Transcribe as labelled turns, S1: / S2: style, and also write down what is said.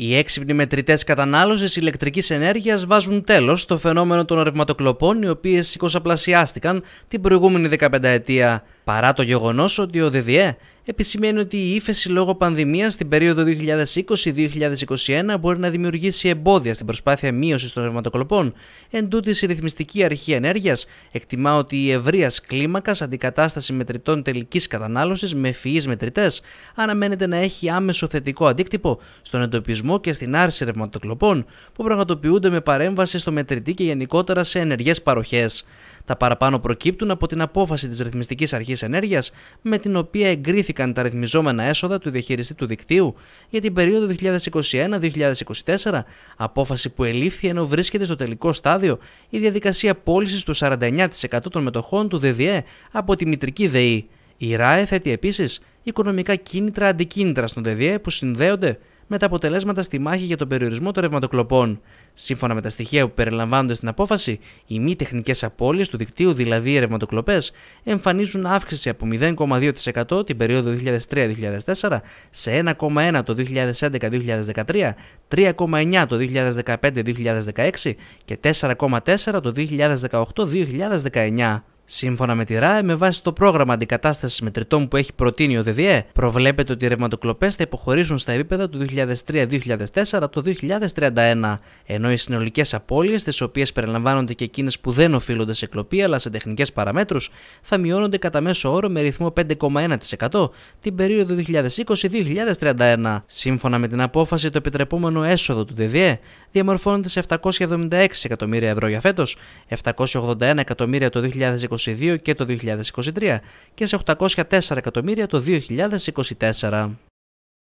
S1: Οι έξυπνοι μετρητές κατανάλωσης ηλεκτρικής ενέργειας βάζουν τέλος στο φαινόμενο των ρευματοκλοπών, οι οποίες 20 την προηγούμενη 15 ετία, παρά το γεγονός ότι ο ΔΔΕ επισημαίνει ότι η ύφεση λόγω πανδημίας στην περίοδο 2020-2021 μπορεί να δημιουργήσει εμπόδια στην προσπάθεια μείωσης των ρευματοκλοπών. Εν τούτης, η Ρυθμιστική Αρχή ενέργειας, εκτιμά ότι η ευρείας κλίμακας αντικατάσταση μετρητών τελικής κατανάλωσης με φυείς μετρητές αναμένεται να έχει άμεσο θετικό αντίκτυπο στον εντοπισμό και στην άρση ρευματοκλοπών που πραγματοποιούνται με παρέμβαση στο μετρητή και γενικότερα σε ενεργές παροχές. Τα παραπάνω προκύπτουν από την απόφαση της Ρυθμιστικής αρχής ενέργειας με την οποία εγκρίθηκε αυξήθηκαν τα ρυθμιζόμενα έσοδα του διαχειριστή του δικτύου για την περίοδο 2021-2024, απόφαση που ελήφθη ενώ βρίσκεται στο τελικό στάδιο η διαδικασία πώλησης του 49% των μετοχών του ΔΔΕ από τη μητρική ΔΕΗ. Η ΡΑΕ θέτει επίσης οικονομικά κίνητρα-αντικίνητρα στον ΔΔΕ που συνδέονται με τα αποτελέσματα στη μάχη για τον περιορισμό των ρευματοκλοπών. Σύμφωνα με τα στοιχεία που περιλαμβάνονται στην απόφαση, οι μη τεχνικές απώλειες του δικτύου, δηλαδή οι ρευματοκλοπές, εμφανίζουν αύξηση από 0,2% την περίοδο 2003-2004 σε 1,1% το 2011-2013, 3,9% το 2015-2016 και 4,4% το 2018-2019. Σύμφωνα με τη ΡΑΕ, με βάση το πρόγραμμα αντικατάστασης μετρητών που έχει προτείνει ο ΔΔΕ, προβλέπεται ότι οι ρευματοκλοπές θα υποχωρήσουν στα επίπεδα του 2003-2004 το 2031, ενώ οι συνολικές απώλειες, τις οποίες περιλαμβάνονται και εκείνες που δεν οφείλονται σε κλοπή αλλά σε τεχνικές παραμέτρους, θα μειώνονται κατά μέσο όρο με ρυθμό 5,1% την περίοδο 2020-2031. Σύμφωνα με την απόφαση, το επιτρεπόμενο έσοδο του ΔΔΕ διαμορφώνεται σε 776 εκατομμύρια ευρώ για φέτος, 781 εκατομμύρια το 2021. 2022 και το 2023 και σε 804 εκατομμύρια το 2024.